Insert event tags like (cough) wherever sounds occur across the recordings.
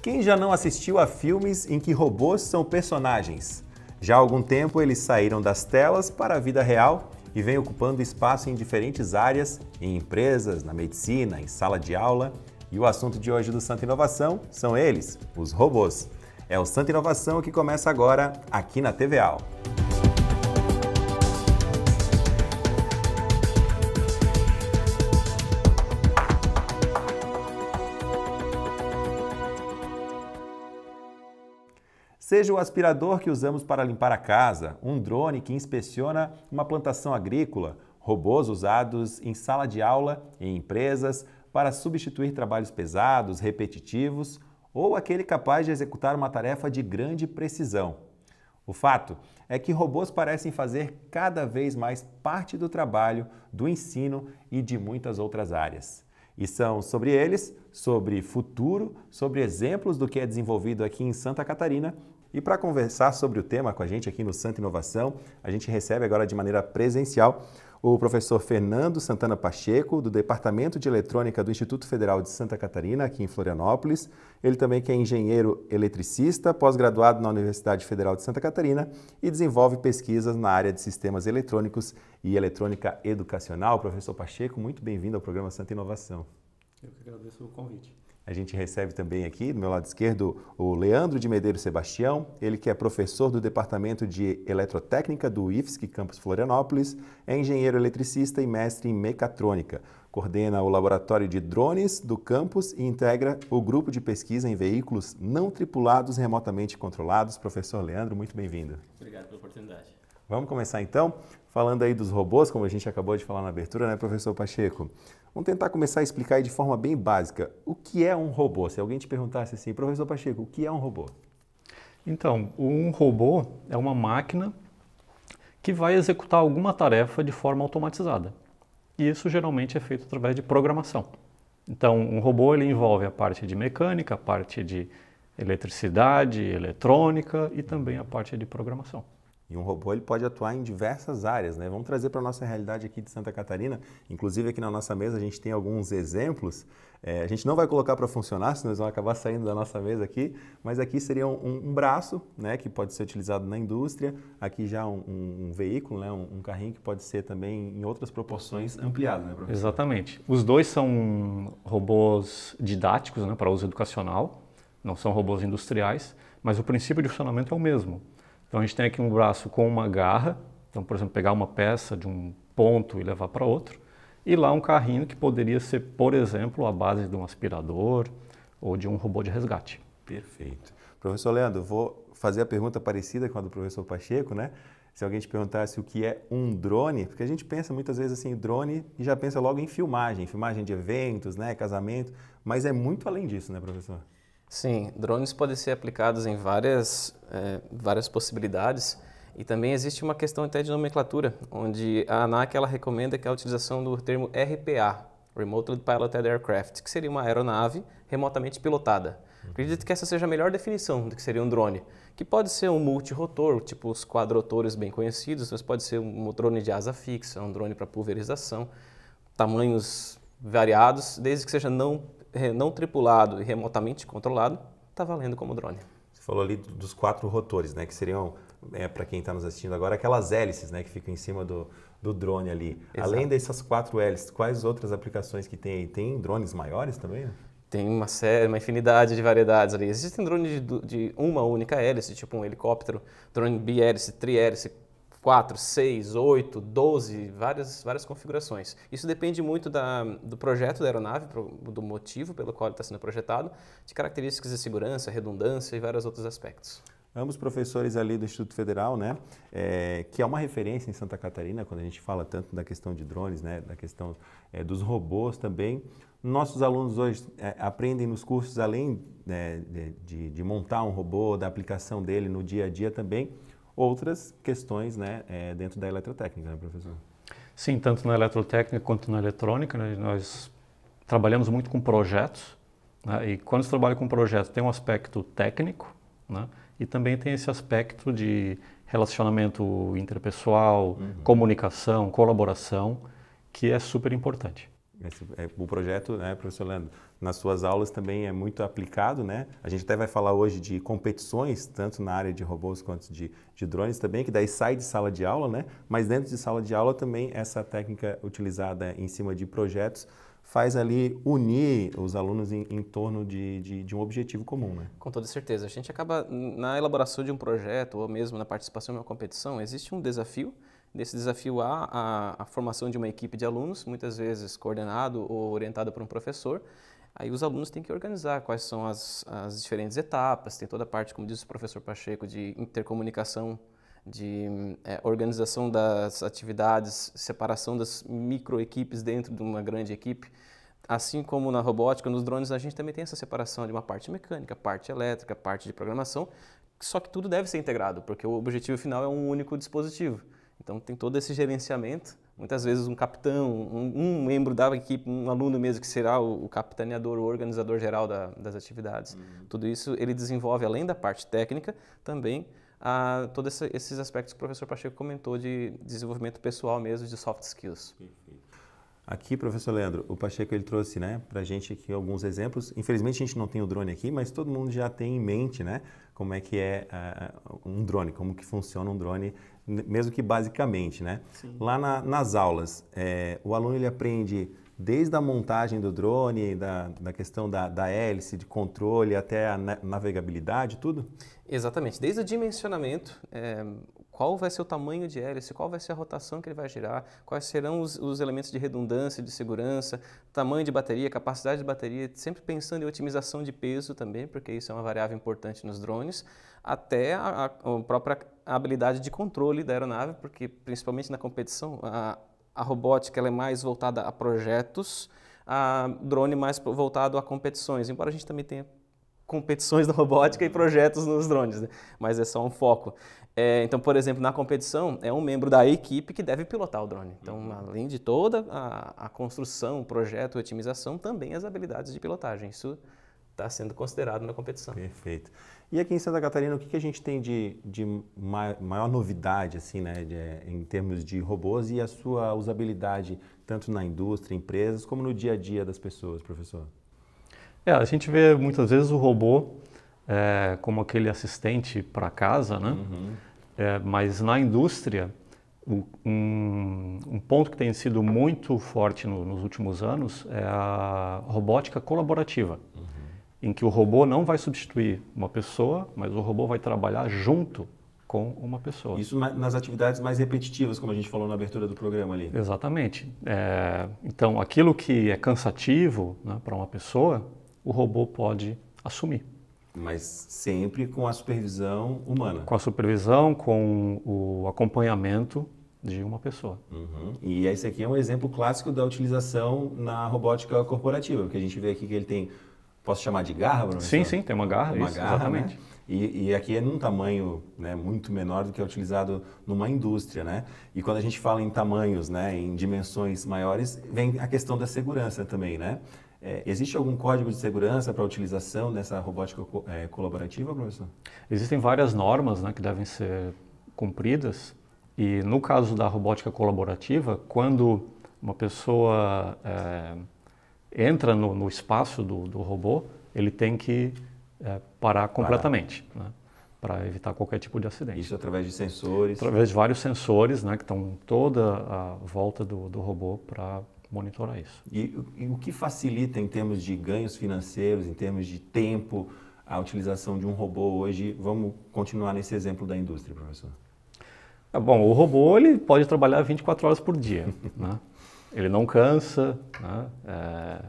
Quem já não assistiu a filmes em que robôs são personagens? Já há algum tempo eles saíram das telas para a vida real e vêm ocupando espaço em diferentes áreas, em empresas, na medicina, em sala de aula. E o assunto de hoje do Santa Inovação são eles, os robôs. É o Santa Inovação que começa agora aqui na TVA. Seja o aspirador que usamos para limpar a casa, um drone que inspeciona uma plantação agrícola, robôs usados em sala de aula e em empresas para substituir trabalhos pesados, repetitivos, ou aquele capaz de executar uma tarefa de grande precisão. O fato é que robôs parecem fazer cada vez mais parte do trabalho, do ensino e de muitas outras áreas. E são sobre eles sobre futuro, sobre exemplos do que é desenvolvido aqui em Santa Catarina. E para conversar sobre o tema com a gente aqui no Santa Inovação, a gente recebe agora de maneira presencial o professor Fernando Santana Pacheco, do Departamento de Eletrônica do Instituto Federal de Santa Catarina, aqui em Florianópolis. Ele também é engenheiro eletricista, pós-graduado na Universidade Federal de Santa Catarina e desenvolve pesquisas na área de sistemas eletrônicos e eletrônica educacional. Professor Pacheco, muito bem-vindo ao programa Santa Inovação. Eu que agradeço o convite. A gente recebe também aqui, do meu lado esquerdo, o Leandro de Medeiros Sebastião, ele que é professor do Departamento de Eletrotécnica do IFSC Campus Florianópolis, é engenheiro eletricista e mestre em mecatrônica. Coordena o laboratório de drones do campus e integra o grupo de pesquisa em veículos não tripulados remotamente controlados. Professor Leandro, muito bem-vindo. Obrigado pela oportunidade. Vamos começar então falando aí dos robôs, como a gente acabou de falar na abertura, né, professor Pacheco? Vamos tentar começar a explicar aí de forma bem básica. O que é um robô? Se alguém te perguntasse assim, professor Pacheco, o que é um robô? Então, um robô é uma máquina que vai executar alguma tarefa de forma automatizada. E isso geralmente é feito através de programação. Então, um robô ele envolve a parte de mecânica, a parte de eletricidade, eletrônica e também a parte de programação. E um robô ele pode atuar em diversas áreas, né? Vamos trazer para a nossa realidade aqui de Santa Catarina. Inclusive aqui na nossa mesa a gente tem alguns exemplos. É, a gente não vai colocar para funcionar, senão eles vão acabar (laughs) saindo da nossa mesa aqui. Mas aqui seria um, um braço, né? Que pode ser utilizado na indústria. Aqui já um, um, um veículo, né? Um, carrinho que pode ser também em outras proporções ampliado, né, professor? Exatamente. Os dois são robôs didáticos, né? Para uso educacional. Não são robôs industriais, mas o princípio de funcionamento é o mesmo. Então a gente tem aqui um braço com uma garra, então por exemplo pegar uma peça de um ponto e levar para outro, e lá um carrinho que poderia ser, por exemplo, a base de um aspirador ou de um robô de resgate. Perfeito. Professor Leandro, vou fazer a pergunta parecida com a do professor Pacheco, né? Se alguém te perguntasse o que é um drone, porque a gente pensa muitas vezes assim, drone e já pensa logo em filmagem, filmagem de eventos, né, casamento, mas é muito além disso, né, professor? Sim, drones podem ser aplicados em várias, é, várias possibilidades e também existe uma questão até de nomenclatura, onde a ANAC ela recomenda que a utilização do termo RPA, Remotely Piloted Aircraft, que seria uma aeronave remotamente pilotada. Uhum. Acredito que essa seja a melhor definição do que seria um drone, que pode ser um multirotor, tipo os quadrotores bem conhecidos, mas pode ser um drone de asa fixa, um drone para pulverização, tamanhos variados, desde que seja não não tripulado e remotamente controlado, está valendo como drone. Você falou ali dos quatro rotores, né? Que seriam, é, para quem está nos assistindo agora, aquelas hélices né, que ficam em cima do, do drone ali. Exato. Além dessas quatro hélices, quais outras aplicações que tem aí? Tem drones maiores também? Né? Tem uma série, uma infinidade de variedades ali. Existem drones de, de uma única hélice, tipo um helicóptero, drone bi-hélice, tri-hélice, 4, 6, 8, 12, várias, várias configurações. Isso depende muito da, do projeto da aeronave, do motivo pelo qual está sendo projetado, de características de segurança, redundância e vários outros aspectos. Ambos professores ali do Instituto Federal, né, é, que é uma referência em Santa Catarina, quando a gente fala tanto da questão de drones, né, da questão é, dos robôs também. Nossos alunos hoje é, aprendem nos cursos, além né, de, de montar um robô, da aplicação dele no dia a dia também, outras questões né, é, dentro da eletrotécnica, né, professor? Sim, tanto na eletrotécnica quanto na eletrônica, né, nós trabalhamos muito com projetos. Né, e quando se trabalha com projetos, tem um aspecto técnico né, e também tem esse aspecto de relacionamento interpessoal, uhum. comunicação, colaboração, que é super importante. Esse, é, o projeto, né, professor Leandro, nas suas aulas também é muito aplicado, né? A gente até vai falar hoje de competições, tanto na área de robôs quanto de, de drones também, que daí sai de sala de aula, né? Mas dentro de sala de aula também essa técnica utilizada em cima de projetos faz ali unir os alunos em, em torno de, de, de, um objetivo comum, né? Com toda certeza. A gente acaba, na elaboração de um projeto ou mesmo na participação de uma competição, existe um desafio. Nesse desafio há a, a formação de uma equipe de alunos, muitas vezes coordenado ou orientado por um professor, Aí os alunos têm que organizar quais são as, as diferentes etapas, tem toda a parte, como disse o professor Pacheco, de intercomunicação, de é, organização das atividades, separação das microequipes dentro de uma grande equipe. Assim como na robótica, nos drones, a gente também tem essa separação de uma parte mecânica, parte elétrica, parte de programação, só que tudo deve ser integrado, porque o objetivo final é um único dispositivo. Então tem todo esse gerenciamento Muitas vezes um capitão, um, um, membro da equipe, um aluno mesmo que será o, o capitaneador, o organizador geral da, das atividades. Uhum. Tudo isso ele desenvolve, além da parte técnica, também a, todos esses aspectos que o professor Pacheco comentou de desenvolvimento pessoal mesmo, de soft skills. Aqui, professor Leandro, o Pacheco ele trouxe né, para a gente aqui alguns exemplos. Infelizmente a gente não tem o drone aqui, mas todo mundo já tem em mente né, como é que é uh, um drone, como que funciona um drone mesmo que basicamente, né? Sim. Lá na, nas aulas, é, o aluno ele aprende desde a montagem do drone, da, da questão da, da hélice, de controle, até a navegabilidade, tudo? Exatamente, desde o dimensionamento, é, qual vai ser o tamanho de hélice, qual vai ser a rotação que ele vai girar, quais serão os, os, elementos de redundância, de segurança, tamanho de bateria, capacidade de bateria, sempre pensando em otimização de peso também, porque isso é uma variável importante nos drones, até a, a própria habilidade de controle da aeronave, porque principalmente na competição a, a robótica é mais voltada a projetos, a drone mais voltado a competições, embora a gente também tenha competições na robótica e projetos nos drones, né? mas é só um foco. É, então, por exemplo, na competição, é um membro da equipe que deve pilotar o drone. Então, uhum. além de toda a, a construção, projeto, otimização, também as habilidades de pilotagem. Isso está sendo considerado na competição. Perfeito. E aqui em Santa Catarina, o que, que a gente tem de, de maior novidade, assim, né, de, eh, em termos de robôs e a sua usabilidade, tanto na indústria, empresas, como no dia a dia das pessoas, professor? É, a gente vê muitas vezes o robô é, como aquele assistente para casa, né? Uhum. É, mas na indústria, o, um, um, ponto que tem sido muito forte no, nos últimos anos é a robótica colaborativa. Uhum em que o robô não vai substituir uma pessoa, mas o robô vai trabalhar junto com uma pessoa. Isso nas atividades mais repetitivas, como a gente falou na abertura do programa ali. Exatamente. É, então, aquilo que é cansativo né, para uma pessoa, o robô pode assumir. Mas sempre com a supervisão humana. Com a supervisão, com o acompanhamento de uma pessoa. Uhum. E esse aqui é um exemplo clássico da utilização na robótica corporativa, porque a gente vê aqui que ele tem Posso chamar de garra, professor? Sim, sim, tem uma garra, uma isso, garra né? exatamente. Né? E, e, aqui é num tamanho né, muito menor do que é utilizado numa indústria, né? E quando a gente fala em tamanhos, né, em dimensões maiores, vem a questão da segurança também, né? É, existe algum código de segurança para a utilização dessa robótica co é, colaborativa, professor? Existem várias normas né, que devem ser cumpridas. E no caso da robótica colaborativa, quando uma pessoa é, entra no, no espaço do, do, robô, ele tem que é, parar completamente, né? para evitar qualquer tipo de acidente. Isso através de sensores? Através de vários sensores, né, que estão toda a volta do, do robô para monitorar isso. E, e, o que facilita em termos de ganhos financeiros, em termos de tempo, a utilização de um robô hoje? Vamos continuar nesse exemplo da indústria, professor. É, bom, o robô ele pode trabalhar 24 horas por dia, (laughs) né? ele não cansa, né? é,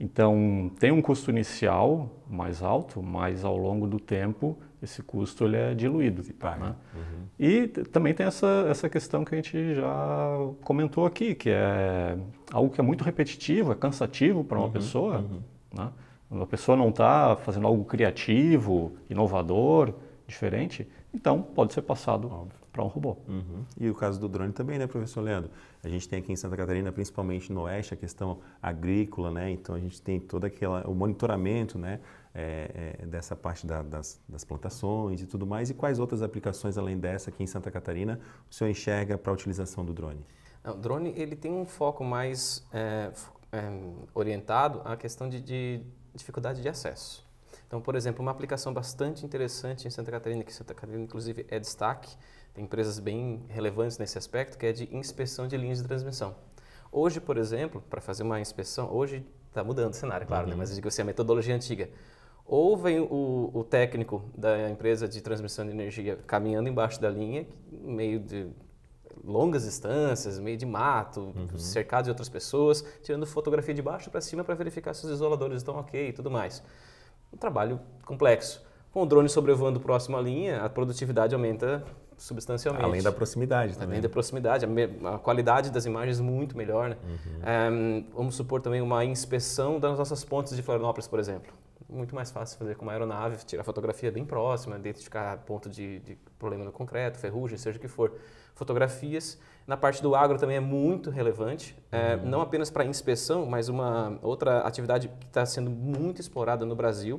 então tem um custo inicial mais alto, mas ao longo do tempo esse custo ele é diluído. Né? Uhum. E também tem essa, essa questão que a gente já comentou aqui, que é algo que é muito repetitivo, é cansativo para uma uhum. pessoa. Uhum. Né? Uma pessoa não está fazendo algo criativo, inovador, diferente, então pode ser passado Óbvio para um robô. Uhum. E o caso do drone também, né, professor Leandro? A gente tem aqui em Santa Catarina, principalmente no oeste, a questão agrícola, né? Então a gente tem todo aquela o monitoramento, né? É, é, dessa parte da, das, das, plantações e tudo mais. E quais outras aplicações além dessa aqui em Santa Catarina o senhor enxerga para a utilização do drone? Não, o drone ele tem um foco mais é, é, orientado à questão de, de dificuldade de acesso. Então, por exemplo, uma aplicação bastante interessante em Santa Catarina, que Santa Catarina inclusive é destaque, tem empresas bem relevantes nesse aspecto, que é de inspeção de linhas de transmissão. Hoje, por exemplo, para fazer uma inspeção, hoje está mudando o cenário, claro, né? uhum. né? mas eu digo assim, a metodologia antiga. Ou vem o, o, técnico da empresa de transmissão de energia caminhando embaixo da linha, meio de longas distâncias, meio de mato, uhum. cercado de outras pessoas, tirando fotografia de baixo para cima para verificar se os isoladores estão ok e tudo mais. Um trabalho complexo. Com o drone sobrevoando próximo à linha, a produtividade aumenta substancialmente. Além da proximidade também. Além da proximidade, a, a qualidade das imagens é muito melhor. Né? Uhum. Um, eh, vamos supor também uma inspeção das nossas pontes de Florianópolis, por exemplo. Muito mais fácil fazer com uma aeronave, tirar fotografia bem próxima, identificar ponto de, de problema no concreto, ferrugem, seja o que for. Fotografias. Na parte do agro também é muito relevante, eh, uhum. é, não apenas para inspeção, mas uma outra atividade que está sendo muito explorada no Brasil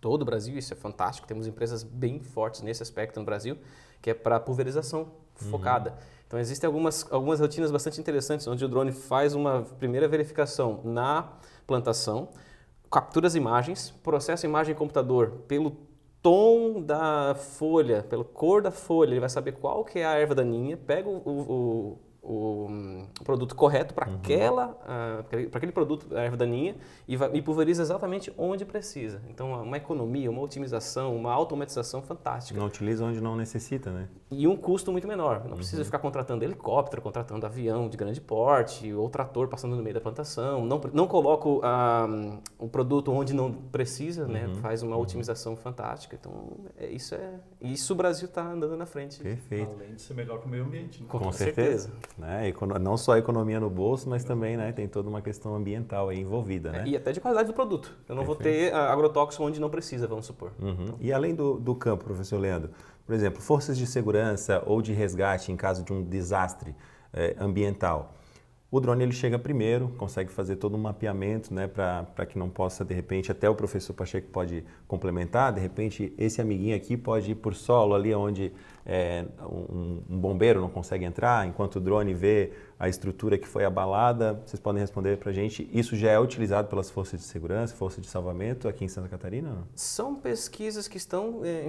todo o Brasil, isso é fantástico. Temos empresas bem fortes nesse aspecto no Brasil, que é para pulverização focada. Uhum. Então, existem algumas, algumas rotinas bastante interessantes, onde o drone faz uma primeira verificação na plantação, captura as imagens, processa a imagem em computador pelo tom da folha, pela cor da folha, ele vai saber qual que é a erva daninha, pega o, o, o, o produto correto para uhum. aquela, uh, ah, para aquele produto a erva daninha e, e pulveriza exatamente onde precisa. Então, uma economia, uma otimização, uma automatização fantástica. Não utiliza onde não necessita, né? E um custo muito menor. Não uhum. precisa ficar contratando helicóptero, contratando avião de grande porte ou trator passando no meio da plantação. Não, não coloco ah, um, o produto onde não precisa, né? uhum. né? Faz uma uhum. otimização fantástica. Então, é, isso é isso o Brasil está andando na frente. Perfeito. Além de ser melhor para o meio ambiente. Né? Com, com certeza. certeza. Né? Não só a economia no bolso, mas também né, tem toda uma questão ambiental envolvida. Né? É, e até de qualidade do produto. Eu não Perfeito. vou ter agrotóxico onde não precisa, vamos supor. Uhum. Então. E além do, do campo, professor Leandro, por exemplo, forças de segurança ou de resgate em caso de um desastre é, ambiental. O drone ele chega primeiro, consegue fazer todo um mapeamento né, para que não possa, de repente, até o professor Pacheco pode complementar, de repente esse amiguinho aqui pode ir por solo ali onde é, um, um, bombeiro não consegue entrar, enquanto o drone vê a estrutura que foi abalada, vocês podem responder para a gente. Isso já é utilizado pelas forças de segurança, forças de salvamento aqui em Santa Catarina? São pesquisas que estão é, é,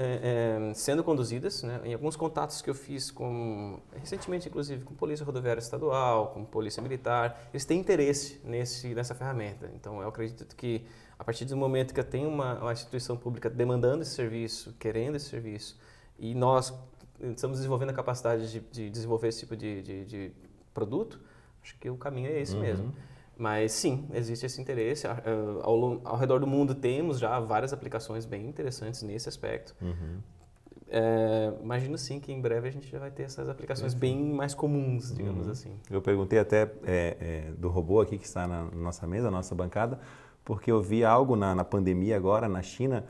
é, sendo conduzidas. Né? Em alguns contatos que eu fiz com, recentemente inclusive, com Polícia Rodoviária Estadual, com Polícia Militar, eles têm interesse nesse, nessa ferramenta. Então eu acredito que a partir do momento que eu tenho uma, uma instituição pública demandando esse serviço, querendo esse serviço, e nós eh, estamos desenvolvendo a capacidade de, de desenvolver esse tipo de, de, de, produto. Acho que o caminho é esse uhum. mesmo. Mas sim, existe esse interesse. Ao, ao, redor do mundo temos já várias aplicações bem interessantes nesse aspecto. Uhum. É, imagino sim que em breve a gente já vai ter essas aplicações bem mais comuns, digamos uhum. assim. Eu perguntei até é, é, do robô aqui que está na nossa mesa, na nossa bancada, porque eu vi algo na, na pandemia agora na China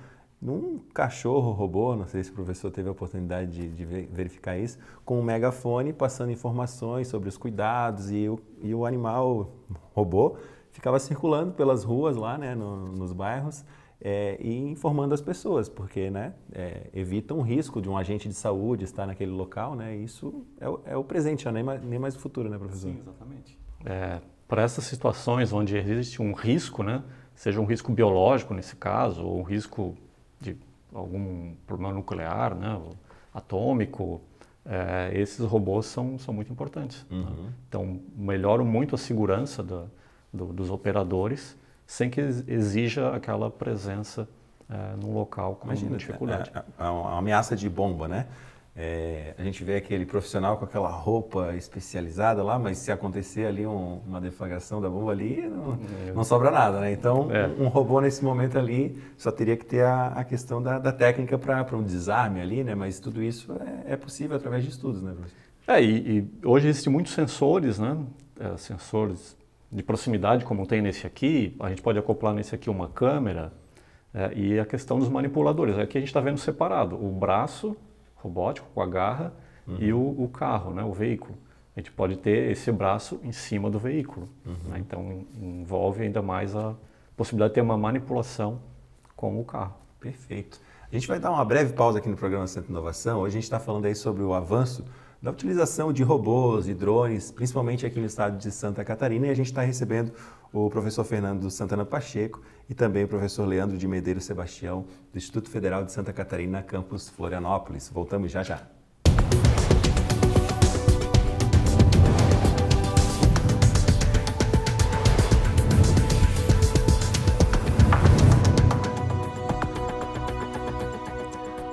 num cachorro robô, não sei se o professor teve a oportunidade de, de, verificar isso, com um megafone passando informações sobre os cuidados e o, e o animal robô ficava circulando pelas ruas lá, né, no, nos bairros, é, e informando as pessoas, porque né, é, evita um risco de um agente de saúde estar naquele local, né, isso é o, é o presente, né, nem mais, nem mais o futuro, né, professor? Sim, exatamente. É, Para essas situações onde existe um risco, né, seja um risco biológico nesse caso, ou um risco de algum problema nuclear, né, atômico, é, esses robôs são, são muito importantes. Tá? Uhum. Né? Então, melhoram muito a segurança do, dos operadores sem que exija aquela presença é, num local com Imagina, dificuldade. É, é, é a, ameaça de bomba, né? É, a gente vê aquele profissional com aquela roupa especializada lá, mas se acontecer ali um, uma deflagração da bomba ali, não, é. não sobra nada, né? Então, é. um robô nesse momento ali só teria que ter a, a questão da, da técnica para um desarme ali, né? Mas tudo isso é, é possível através de estudos, né, professor? É, e, e hoje existem muitos sensores, né? É, sensores de proximidade, como tem nesse aqui, a gente pode acoplar nesse aqui uma câmera, é, e a questão dos manipuladores. Aqui a gente está vendo separado o braço robótico com a garra uhum. e o, o, carro, né, o veículo. A gente pode ter esse braço em cima do veículo. Uhum. Né? Então envolve ainda mais a possibilidade de ter uma manipulação com o carro. Perfeito. A gente vai dar uma breve pausa aqui no programa Centro Inovação. Hoje a gente está falando aí sobre o avanço da utilização de robôs e drones, principalmente aqui no estado de Santa Catarina, e a gente está recebendo o professor Fernando Santana Pacheco e também o professor Leandro de Medeiros Sebastião, do Instituto Federal de Santa Catarina, campus Florianópolis. Voltamos já já.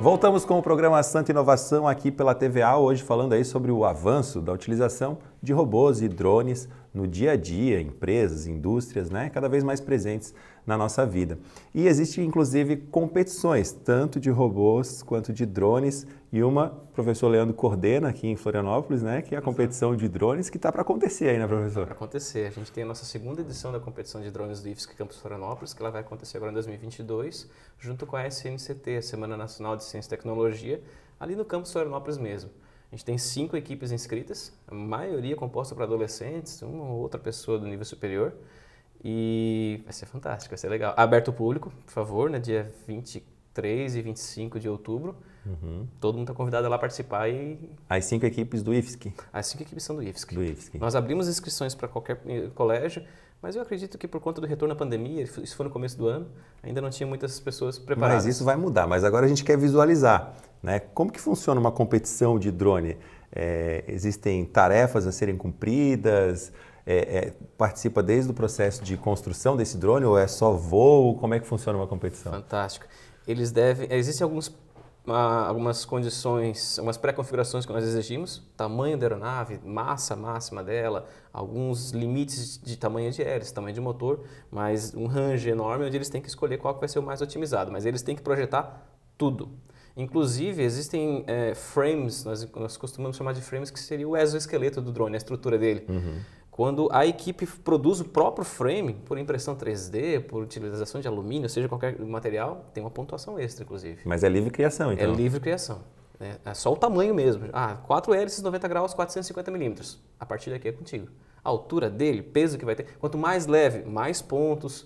Voltamos com o programa Santa Inovação aqui pela TVA, hoje falando aí sobre o avanço da utilização de robôs e drones no dia a dia, empresas, indústrias, né, cada vez mais presentes na nossa vida. E existe inclusive competições, tanto de robôs quanto de drones, e uma, o professor Leandro coordena aqui em Florianópolis, né, que é a competição de drones que está para acontecer aí, né, professor? Tá para acontecer. A gente tem a nossa segunda edição da competição de drones do IFSC Campus Florianópolis, que ela vai acontecer agora em 2022, junto com a SNCT, a Semana Nacional de Ciência e Tecnologia, ali no campus Florianópolis mesmo. A gente tem cinco equipes inscritas, a maioria composta por adolescentes, uma ou outra pessoa do nível superior. E vai ser fantástico, vai ser legal. Aberto público, por favor, né? dia 23 e 25 de outubro. Uhum. Todo mundo está convidado a lá participar e... As cinco equipes do IFSC? As cinco equipes são do IFSC. Do IFSC. Nós abrimos inscrições para qualquer eh, colégio, mas eu acredito que por conta do retorno à pandemia, isso foi no começo do ano, ainda não tinha muitas pessoas preparadas. Mas isso vai mudar, mas agora a gente quer visualizar. Né? Como que funciona uma competição de drone? É, existem tarefas a serem cumpridas? É, é, participa desde o processo de construção desse drone ou é só voo? Como é que funciona uma competição? Fantástico. Eles devem... Existem alguns ah, algumas condições, algumas pré-configurações que nós exigimos, tamanho da aeronave, massa máxima dela, alguns limites de tamanho de hélice, tamanho de motor, mas um range enorme onde eles têm que escolher qual que vai ser o mais otimizado, mas eles têm que projetar tudo. Inclusive, existem é, frames, nós, nós, costumamos chamar de frames, que seria o exoesqueleto do drone, a estrutura dele. Uhum. Quando a equipe produz o próprio frame, por impressão 3D, por utilização de alumínio, seja qualquer material, tem uma pontuação extra, inclusive. Mas é livre criação, é então? É livre criação. Né? É só o tamanho mesmo. Ah, 4 hélices, 90 graus, 450 milímetros. A partir daqui é contigo. A altura dele, peso que vai ter. Quanto mais leve, mais pontos.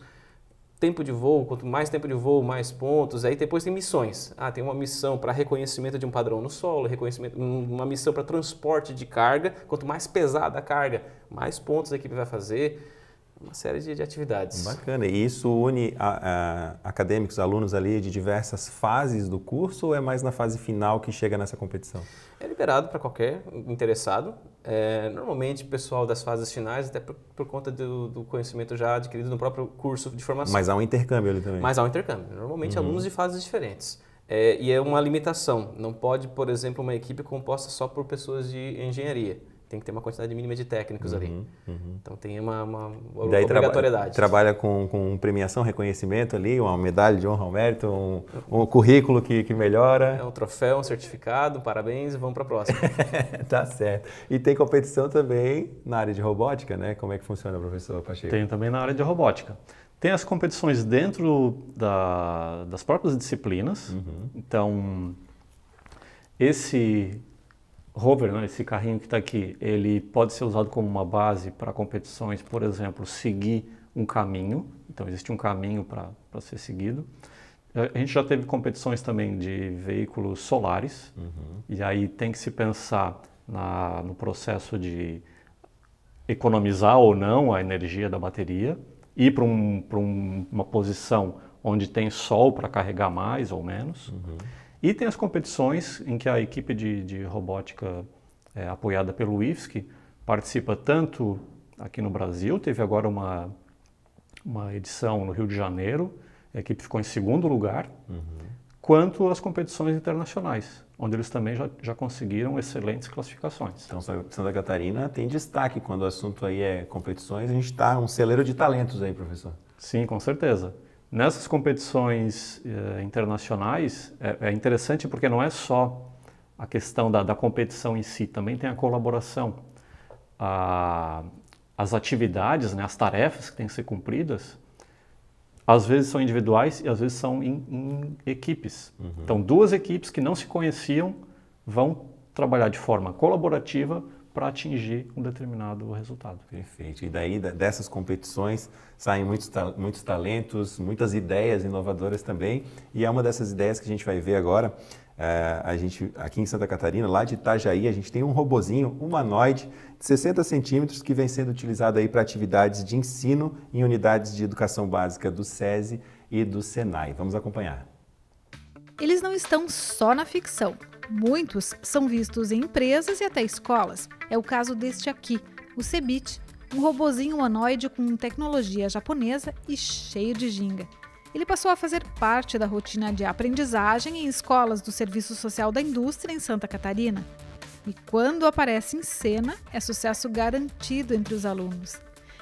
Tempo de voo, quanto mais tempo de voo, mais pontos. Aí depois tem missões. Ah, tem uma missão para reconhecimento de um padrão no solo, reconhecimento, uma missão para transporte de carga. Quanto mais pesada a carga, mais pontos a equipe vai fazer uma série de, de atividades. Bacana. E isso une a, a, acadêmicos, alunos ali de diversas fases do curso ou é mais na fase final que chega nessa competição? É liberado para qualquer interessado. É, normalmente pessoal das fases finais, até por, por conta do, do, conhecimento já adquirido no próprio curso de formação. Mas há um intercâmbio ali também. Mas há um intercâmbio. Normalmente uhum. alunos de fases diferentes. É, e é uma limitação. Não pode, por exemplo, uma equipe composta só por pessoas de engenharia tem que ter uma quantidade mínima de técnicos uhum, ali. Uhum. Então tem uma, uma Daí obrigatoriedade. Trabalha, trabalha com, com, premiação, reconhecimento ali, uma medalha de honra ao mérito, um, um currículo que, que, melhora. É um troféu, um certificado, parabéns e vamos para a próxima. (laughs) tá certo. E tem competição também na área de robótica, né? Como é que funciona, professor Pacheco? Tem também na área de robótica. Tem as competições dentro da, das próprias disciplinas. Uhum. Então, esse rover, né, esse carrinho que está aqui, ele pode ser usado como uma base para competições, por exemplo, seguir um caminho. Então, existe um caminho para ser seguido. A gente já teve competições também de veículos solares, uhum. e aí tem que se pensar na, no processo de economizar ou não a energia da bateria, ir para um, um, uma posição onde tem sol para carregar mais ou menos. Uhum. E tem as competições em que a equipe de, de robótica é, apoiada pelo IFSC participa tanto aqui no Brasil, teve agora uma, uma edição no Rio de Janeiro, a equipe ficou em segundo lugar, uhum. quanto as competições internacionais, onde eles também já, já conseguiram excelentes classificações. Então, Santa Catarina tem destaque quando o assunto aí é competições, a gente está um celeiro de talentos aí, professor. Sim, com certeza. Nessas competições eh, internacionais, é, é, interessante porque não é só a questão da, da competição em si, também tem a colaboração. A, as atividades, né, as tarefas que têm que ser cumpridas, às vezes são individuais e às vezes são em, em equipes. Uhum. Então, duas equipes que não se conheciam vão trabalhar de forma colaborativa para atingir um determinado resultado. Perfeito. E daí dessas competições saem muitos, muitos talentos, muitas ideias inovadoras também. E é uma dessas ideias que a gente vai ver agora. É, a gente aqui em Santa Catarina, lá de Itajaí, a gente tem um robozinho humanoide de 60 centímetros que vem sendo utilizado aí para atividades de ensino em unidades de educação básica do SESI e do SENAI. Vamos acompanhar. Eles não estão só na ficção. Muitos são vistos em empresas e até escolas. É o caso deste aqui, o Cebit, um robozinho humanoide com tecnologia japonesa e cheio de ginga. Ele passou a fazer parte da rotina de aprendizagem em escolas do Serviço Social da Indústria em Santa Catarina. E quando aparece em cena, é sucesso garantido entre os alunos.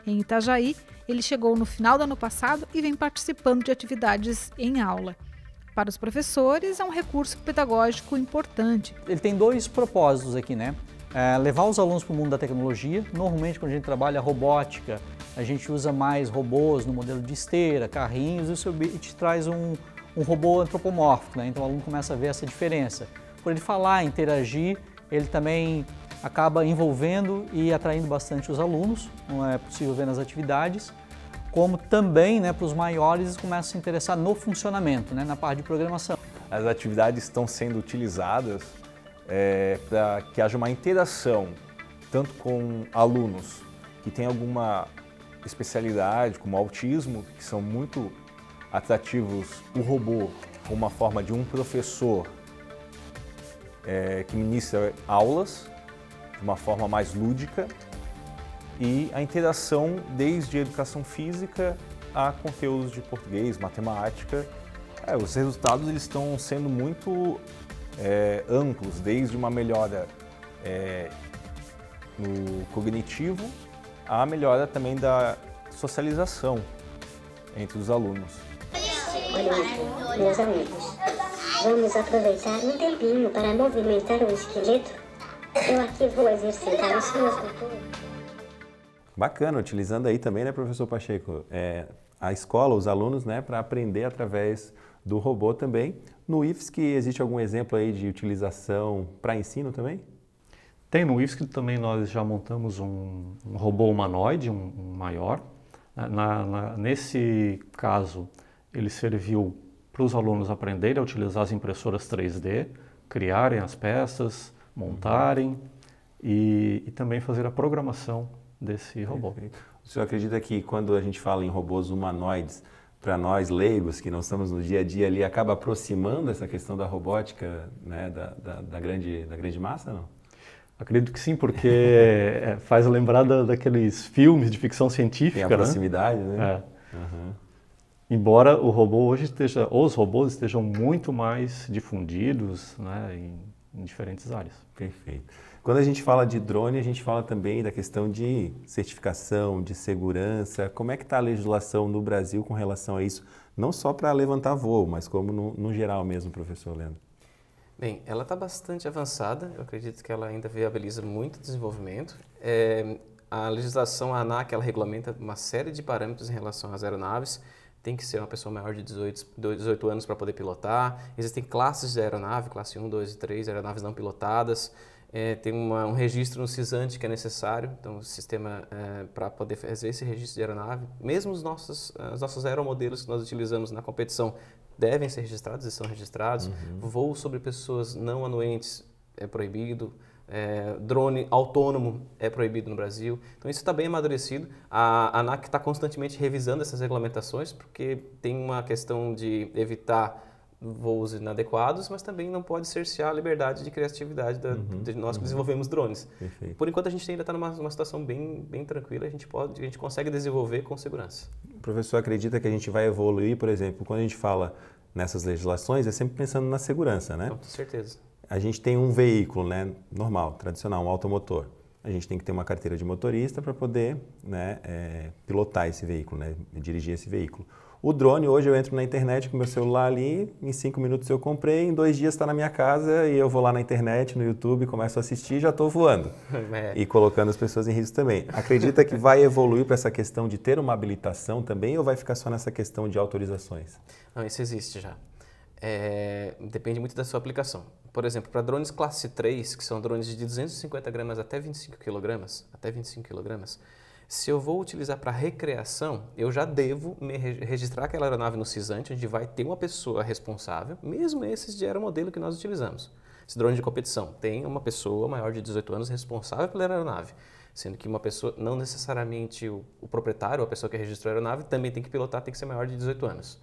Em Itajaí, ele chegou no final do ano passado e vem participando de atividades em aula. Para os professores, é um recurso pedagógico importante. Ele tem dois propósitos aqui, né? É levar os alunos para o mundo da tecnologia. Normalmente, quando a gente trabalha robótica, a gente usa mais robôs no modelo de esteira, carrinhos, e isso te traz um, um robô antropomórfico, né? Então o aluno começa a ver essa diferença. Por ele falar, interagir, ele também acaba envolvendo e atraindo bastante os alunos, não é possível ver nas atividades como também né, para os maiores começam a se interessar no funcionamento, né, na parte de programação. As atividades estão sendo utilizadas é, para que haja uma interação tanto com alunos que têm alguma especialidade, como autismo, que são muito atrativos, o robô como uma forma de um professor é, que ministra aulas de uma forma mais lúdica e a interação desde educação física a conteúdos de português, matemática. É, os resultados eles estão sendo muito é, amplos, desde uma melhora é, no cognitivo à melhora também da socialização entre os alunos. Olá, meus amigos, vamos aproveitar um tempinho para movimentar o esqueleto. Eu aqui vou exercitar os meus músculos. Bacana, utilizando aí também, né, professor Pacheco, é, a escola, os alunos, né, para aprender através do robô também. No IFSC existe algum exemplo aí de utilização para ensino também? Tem, no IFSC também nós já montamos um, um robô humanoide, um, um maior. Na, na, nesse caso, ele serviu para os alunos aprenderem a utilizar as impressoras 3D, criarem as peças, montarem uhum. e, e também fazer a programação desse robô. O senhor acredita que quando a gente fala em robôs humanoides, para nós leigos que não estamos no dia a dia ali, acaba aproximando essa questão da robótica né, da, da, da grande, da grande massa, não? Acredito que sim, porque (laughs) é, faz lembrar da, daqueles filmes de ficção científica. Tem a né? proximidade, né? né? É. Uhum. Embora o robô hoje esteja, os robôs estejam muito mais difundidos né, em, em diferentes áreas. Perfeito. Quando a gente fala de drone, a gente fala também da questão de certificação, de segurança. Como é que está a legislação no Brasil com relação a isso? Não só para levantar voo, mas como no, no geral mesmo, professor Leandro. Bem, ela está bastante avançada. Eu acredito que ela ainda viabiliza muito desenvolvimento. É, a legislação a ANAC ela regulamenta uma série de parâmetros em relação às aeronaves tem que ser uma pessoa maior de 18, 18 anos para poder pilotar. Existem classes de aeronave, classe 1, 2 e 3, aeronaves não pilotadas é, tem uma, um registro no CISANT que é necessário, então o sistema é, para poder fazer esse registro de aeronave. Mesmo os nossos, os nossos aeromodelos que nós utilizamos na competição devem ser registrados e são registrados. Uhum. Voo sobre pessoas não anuentes é proibido. É, drone autônomo é proibido no Brasil. Então isso está bem amadurecido. A ANAC está constantemente revisando essas regulamentações, porque tem uma questão de evitar voos inadequados, mas também não pode cercear a liberdade de criatividade da, uhum, de nós que uhum. desenvolvemos drones. Perfeito. Por enquanto a gente ainda está numa, situação bem, bem tranquila, a gente, pode, a gente consegue desenvolver com segurança. O professor acredita que a gente vai evoluir, por exemplo, quando a gente fala nessas legislações, é sempre pensando na segurança, né? Com certeza. A gente tem um veículo né, normal, tradicional, um automotor. A gente tem que ter uma carteira de motorista para poder né, é, pilotar esse veículo, né, dirigir esse veículo. O drone, hoje eu entro na internet com meu celular ali, em cinco minutos eu comprei, em dois dias está na minha casa e eu vou lá na internet, no YouTube, começo a assistir já estou voando. (laughs) É. E colocando as pessoas em risco também. Acredita que vai evoluir para essa questão de ter uma habilitação também ou vai ficar só nessa questão de autorizações? Não, isso existe já. É, depende muito da sua aplicação. Por exemplo, para drones classe 3, que são drones de 250 gramas até 25 kg, até 25 kg, se eu vou utilizar para recreação, eu já devo registrar aquela aeronave no CISANT, onde vai ter uma pessoa responsável, mesmo esses de aeromodelo que nós utilizamos. Esse drone de competição tem uma pessoa maior de 18 anos responsável pela aeronave, sendo que uma pessoa, não necessariamente o, o proprietário a pessoa que registrou a aeronave, também tem que pilotar, tem que ser maior de 18 anos.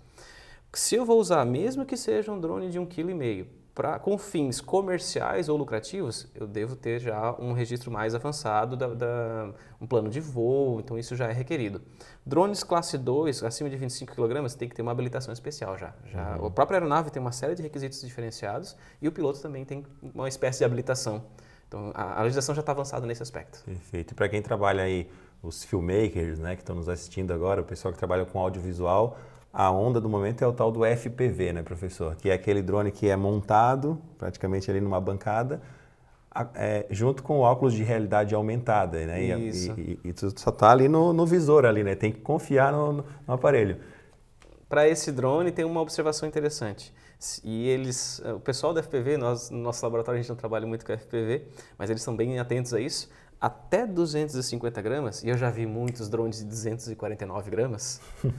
Se eu vou usar, mesmo que seja um drone de 1,5 kg, pra, com fins comerciais ou lucrativos, eu devo ter já um registro mais avançado, da, da, um plano de voo, então isso já é requerido. Drones classe 2, acima de 25 kg, tem que ter uma habilitação especial já. já uhum. A própria aeronave tem uma série de requisitos diferenciados e o piloto também tem uma espécie de habilitação. Então a, a legislação já está avançada nesse aspecto. Perfeito. Para quem trabalha aí, os filmmakers né, que estão nos assistindo agora, o pessoal que trabalha com audiovisual, a onda do momento é o tal do FPV, né, professor? Que é aquele drone que é montado praticamente ali numa bancada, é, junto com o óculos de realidade aumentada, né? E, Isso. E, e, e tu só tá ali no, no, visor ali, né? Tem que confiar no, no aparelho. Para esse drone tem uma observação interessante. E eles, o pessoal do FPV, nós no nosso laboratório a gente não trabalha muito com FPV, mas eles são bem atentos a isso. Até 250 gramas, e eu já vi muitos drones de 249 gramas. (laughs)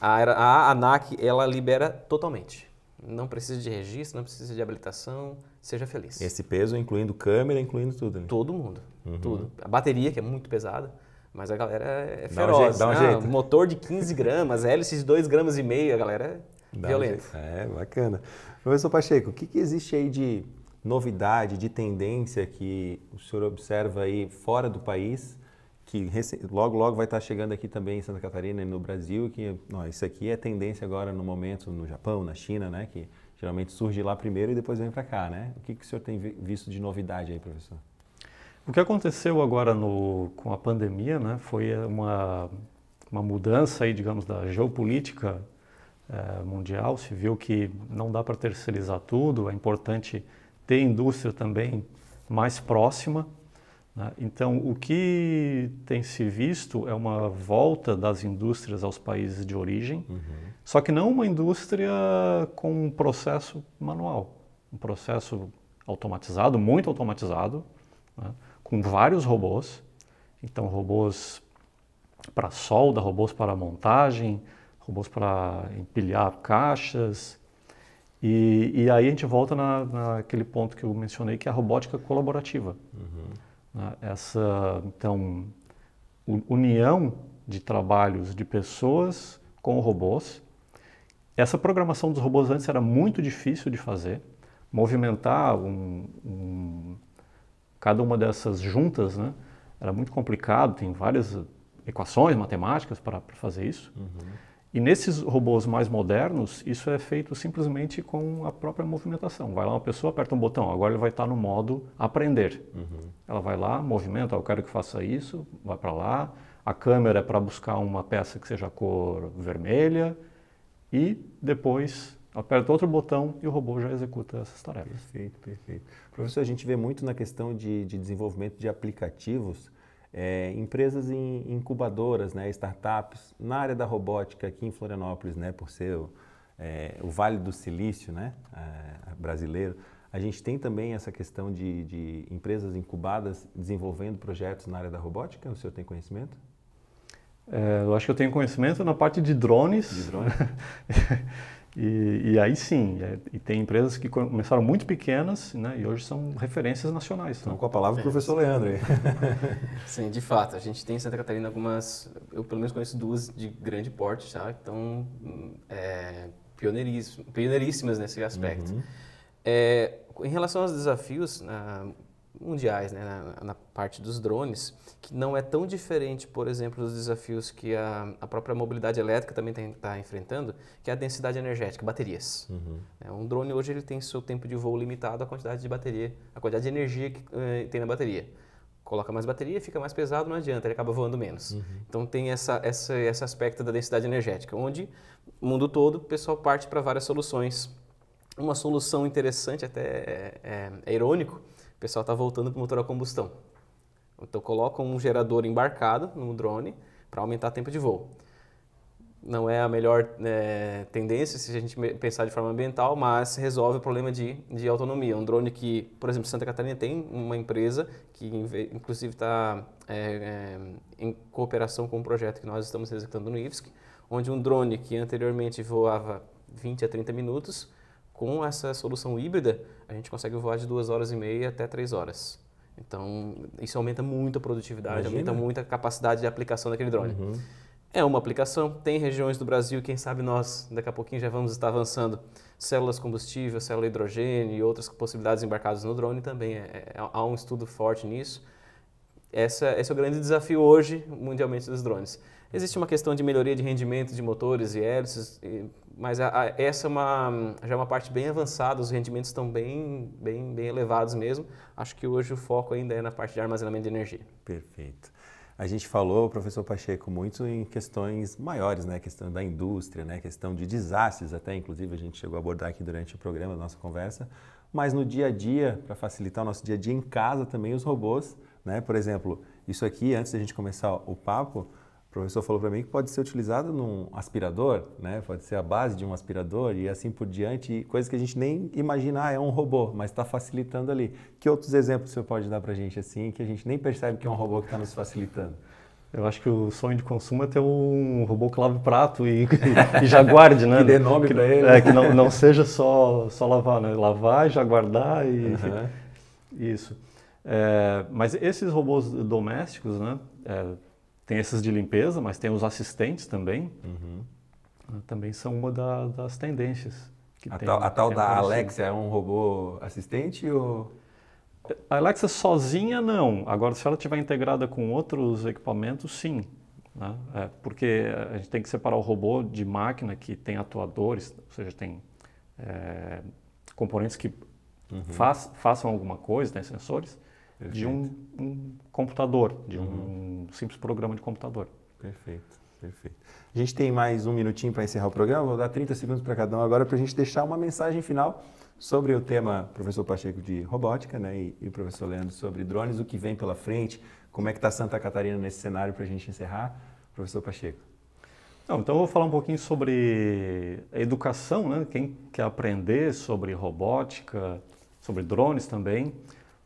A, ANAC, ela libera totalmente. Não precisa de registro, não precisa de habilitação, seja feliz. Esse peso incluindo câmera, incluindo tudo, né? Todo mundo, uhum. tudo. A bateria, que é muito pesada, mas a galera é feroz. Dá um jeito, dá um ah, jeito. Motor de 15 gramas, hélice de 2 gramas e meio, a galera é violenta. Um é, bacana. Professor Pacheco, o que, que existe aí de novidade, de tendência que o senhor observa aí fora do país que logo, logo vai estar chegando aqui também em Santa Catarina e no Brasil, que ó, isso aqui é tendência agora no momento no Japão, na China, né? Que geralmente surge lá primeiro e depois vem para cá, né? O que, que o senhor tem visto de novidade aí, professor? O que aconteceu agora no, com a pandemia, né? Foi uma, uma mudança aí, digamos, da geopolítica eh, mundial. Se viu que não dá para terceirizar tudo, é importante ter indústria também mais próxima né? Então, o que tem se visto é uma volta das indústrias aos países de origem, uhum. só que não uma indústria com um processo manual, um processo automatizado, muito automatizado, né? com vários robôs. Então, robôs para solda, robôs para montagem, robôs para empilhar caixas. E, e aí a gente volta na, naquele ponto que eu mencionei, que é a robótica colaborativa. Uhum né? essa então união de trabalhos de pessoas com robôs. Essa programação dos robôs antes era muito difícil de fazer, movimentar um, um, cada uma dessas juntas, né? Era muito complicado, tem várias equações matemáticas para fazer isso. Uhum. E nesses robôs mais modernos, isso é feito simplesmente com a própria movimentação. Vai lá uma pessoa, aperta um botão, agora ele vai estar no modo aprender. Uhum. Ela vai lá, movimenta, eu quero que faça isso, vai para lá. A câmera é para buscar uma peça que seja cor vermelha. E depois aperta outro botão e o robô já executa essas tarefas. Perfeito, perfeito. Professor, a gente vê muito na questão de, de desenvolvimento de aplicativos é, empresas em, incubadoras, né, startups, na área da robótica aqui em Florianópolis, né, por ser o, é, o Vale do Silício né, é, brasileiro, a gente tem também essa questão de, de, empresas incubadas desenvolvendo projetos na área da robótica? O senhor tem conhecimento? É, eu acho que eu tenho conhecimento na parte de drones. De drones. (laughs) E, e aí sim, é, e tem empresas que começaram muito pequenas né, e hoje são referências nacionais. Então, com a palavra é. professor Leandro. Aí. (laughs) sim, de fato. A gente tem em Santa Catarina algumas, eu pelo menos conheço duas de grande porte tá? Então, hum, é, pioneiríssimas nesse aspecto. Uhum. É, em relação aos desafios, uh, mundiais, né, na, na, parte dos drones, que não é tão diferente, por exemplo, dos desafios que a, a própria mobilidade elétrica também está enfrentando, que é a densidade energética, baterias. Uhum. É, um drone hoje ele tem seu tempo de voo limitado à quantidade de bateria, à quantidade de energia que eh, tem na bateria. Coloca mais bateria, fica mais pesado, não adianta, ele acaba voando menos. Uhum. Então tem essa, essa, esse aspecto da densidade energética, onde o mundo todo o pessoal parte para várias soluções. Uma solução interessante, até é, é, é irônico, o pessoal está voltando para o motor a combustão. Então coloca um gerador embarcado no drone para aumentar o tempo de voo. Não é a melhor é, tendência se a gente pensar de forma ambiental, mas resolve o problema de, de autonomia. Um drone que, por exemplo, Santa Catarina tem uma empresa que inclusive está é, é, em cooperação com um projeto que nós estamos executando no IFSC, onde um drone que anteriormente voava 20 a 30 minutos, com essa solução híbrida, a gente consegue voar de duas horas e meia até três horas. Então, isso aumenta muito a produtividade, Imagina. aumenta muito a capacidade de aplicação daquele drone. Uhum. É uma aplicação, tem regiões do Brasil, quem sabe nós, daqui a pouquinho já vamos estar avançando células combustível, célula hidrogênio e outras possibilidades embarcadas no drone também. É, é, há um estudo forte nisso. Essa, esse é o grande desafio hoje, mundialmente, dos drones. Existe uma questão de melhoria de rendimento de motores e hélices, mas a, a, essa é uma, já é uma parte bem avançada, os rendimentos estão bem, bem, bem elevados mesmo. Acho que hoje o foco ainda é na parte de armazenamento de energia. Perfeito. A gente falou, professor Pacheco, muito em questões maiores, né? Questão da indústria, né? Questão de desastres até, inclusive a gente chegou a abordar aqui durante o programa, a nossa conversa. Mas no dia a dia, para facilitar o nosso dia a dia em casa também, os robôs, né? Por exemplo, isso aqui, antes da gente começar o papo, o professor falou para mim que pode ser utilizado num aspirador, né? pode ser a base de um aspirador e assim por diante, Coisa coisas que a gente nem imagina, ah, é um robô, mas está facilitando ali. Que outros exemplos o senhor pode dar para a gente assim, que a gente nem percebe que é um robô que está nos facilitando? Eu acho que o sonho de consumo é ter um robô que lave prato e, (laughs) e, já guarde, né? que dê nome para ele. É, que não, não seja só, só lavar, né? Lavar e já guardar e... Uhum. Isso. É, mas esses robôs domésticos, né? É, tem esses de limpeza, mas tem os assistentes também. Uhum. Ah, também são uma da, das tendências. a, tem, tal, a tal é da Alexa é um robô assistente ou... A Alexa sozinha, não. Agora, se ela estiver integrada com outros equipamentos, sim. Né? É, porque a gente tem que separar o robô de máquina que tem atuadores, ou seja, tem é, componentes que uhum. faz, façam alguma coisa, tem né, sensores, Perfeito. de um, um, computador, de uhum. um simples programa de computador. Perfeito, perfeito. A gente tem mais um minutinho para encerrar o programa, vou dar 30 segundos para cada um agora para a gente deixar uma mensagem final sobre o tema, professor Pacheco, de robótica né, e, e professor Leandro sobre drones, o que vem pela frente, como é que está Santa Catarina nesse cenário para a gente encerrar. Professor Pacheco. Não, então, eu vou falar um pouquinho sobre educação, né? quem quer aprender sobre robótica, sobre drones também.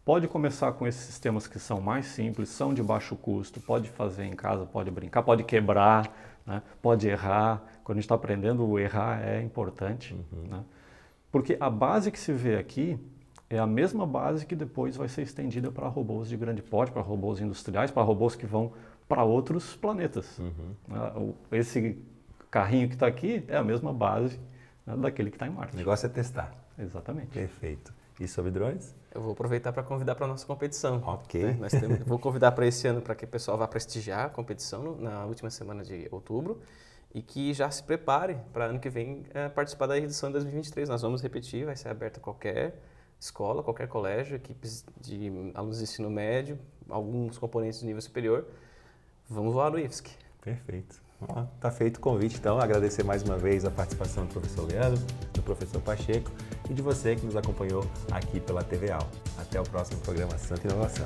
Pode começar com esses sistemas que são mais simples, são de baixo custo, pode fazer em casa, pode brincar, pode quebrar, né? pode errar. Quando a gente está aprendendo, errar é importante. Uhum. Né? Porque a base que se vê aqui é a mesma base que depois vai ser estendida para robôs de grande porte, para robôs industriais, para robôs que vão para outros planetas. Uhum. Né? Esse carrinho que está aqui é a mesma base né, daquele que está em Marte. O negócio é testar. Exatamente. Perfeito e sobre drones? Eu vou aproveitar para convidar para a nossa competição. Ok. Né? Nós temos, vou convidar para esse ano para que o pessoal vá prestigiar a competição na última semana de outubro e que já se prepare para ano que vem é, participar da edição de 2023. Nós vamos repetir, vai ser aberta qualquer escola, qualquer colégio, equipes de alunos de ensino médio, alguns componentes do nível superior. Vamos voar no IFSC. Perfeito. Está feito o convite, então. Agradecer mais uma vez a participação do professor Leandro, do professor Pacheco e de você que nos acompanhou aqui pela TV Al. Até o próximo programa Santa Inovação.